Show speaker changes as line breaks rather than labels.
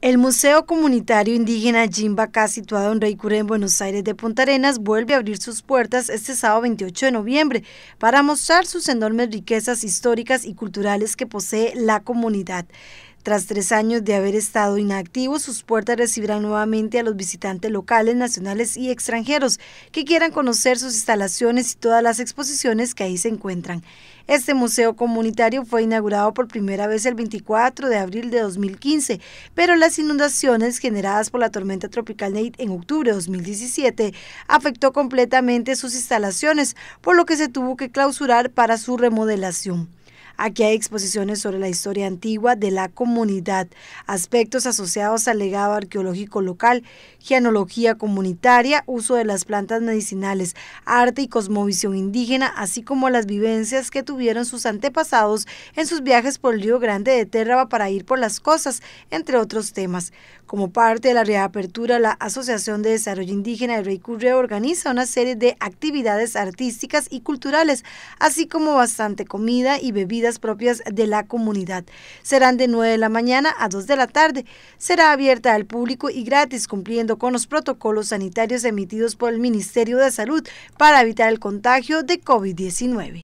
El Museo Comunitario Indígena Jimbacá, situado en Rey Curé, en Buenos Aires de Punta Arenas, vuelve a abrir sus puertas este sábado 28 de noviembre para mostrar sus enormes riquezas históricas y culturales que posee la comunidad. Tras tres años de haber estado inactivo, sus puertas recibirán nuevamente a los visitantes locales, nacionales y extranjeros que quieran conocer sus instalaciones y todas las exposiciones que ahí se encuentran. Este museo comunitario fue inaugurado por primera vez el 24 de abril de 2015, pero las inundaciones generadas por la tormenta tropical Nate en octubre de 2017 afectó completamente sus instalaciones, por lo que se tuvo que clausurar para su remodelación. Aquí hay exposiciones sobre la historia antigua de la comunidad, aspectos asociados al legado arqueológico local, genealogía comunitaria, uso de las plantas medicinales, arte y cosmovisión indígena, así como las vivencias que tuvieron sus antepasados en sus viajes por el Río Grande de Térraba para ir por las cosas, entre otros temas. Como parte de la reapertura, la Asociación de Desarrollo Indígena de Rey Curre organiza una serie de actividades artísticas y culturales, así como bastante comida y bebida propias de la comunidad. Serán de 9 de la mañana a 2 de la tarde. Será abierta al público y gratis, cumpliendo con los protocolos sanitarios emitidos por el Ministerio de Salud para evitar el contagio de COVID-19.